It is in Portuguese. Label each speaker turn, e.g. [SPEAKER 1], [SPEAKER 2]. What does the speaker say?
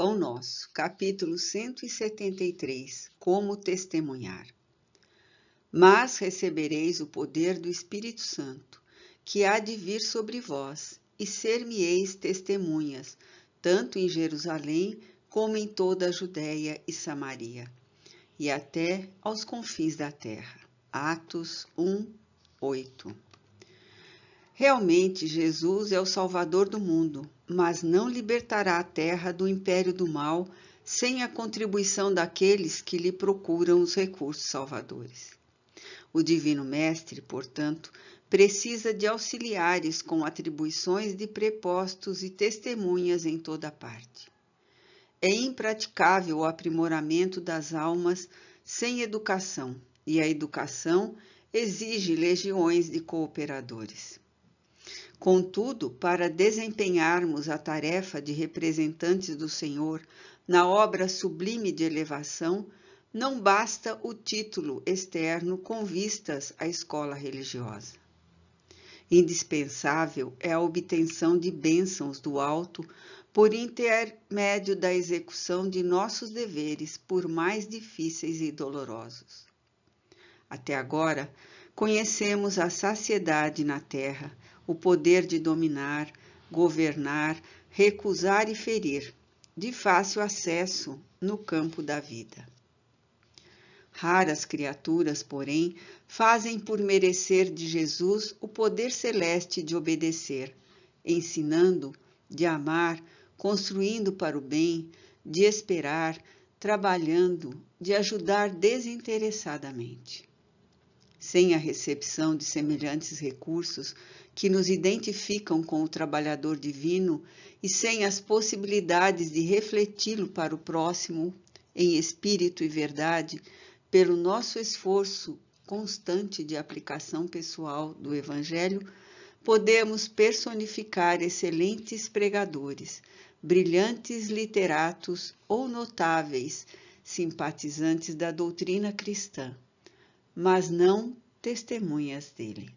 [SPEAKER 1] Pão Nosso, capítulo 173 Como testemunhar. Mas recebereis o poder do Espírito Santo, que há de vir sobre vós, e ser-me-eis testemunhas, tanto em Jerusalém como em toda a Judéia e Samaria, e até aos confins da terra. Atos 1, 8. Realmente, Jesus é o Salvador do mundo, mas não libertará a terra do império do mal sem a contribuição daqueles que lhe procuram os recursos salvadores. O Divino Mestre, portanto, precisa de auxiliares com atribuições de prepostos e testemunhas em toda parte. É impraticável o aprimoramento das almas sem educação, e a educação exige legiões de cooperadores. Contudo, para desempenharmos a tarefa de representantes do Senhor na obra sublime de elevação, não basta o título externo com vistas à escola religiosa. Indispensável é a obtenção de bênçãos do alto por intermédio da execução de nossos deveres, por mais difíceis e dolorosos. Até agora, conhecemos a saciedade na terra o poder de dominar, governar, recusar e ferir, de fácil acesso no campo da vida. Raras criaturas, porém, fazem por merecer de Jesus o poder celeste de obedecer, ensinando, de amar, construindo para o bem, de esperar, trabalhando, de ajudar desinteressadamente. Sem a recepção de semelhantes recursos, que nos identificam com o trabalhador divino e sem as possibilidades de refleti-lo para o próximo em espírito e verdade, pelo nosso esforço constante de aplicação pessoal do Evangelho, podemos personificar excelentes pregadores, brilhantes literatos ou notáveis simpatizantes da doutrina cristã, mas não testemunhas dele.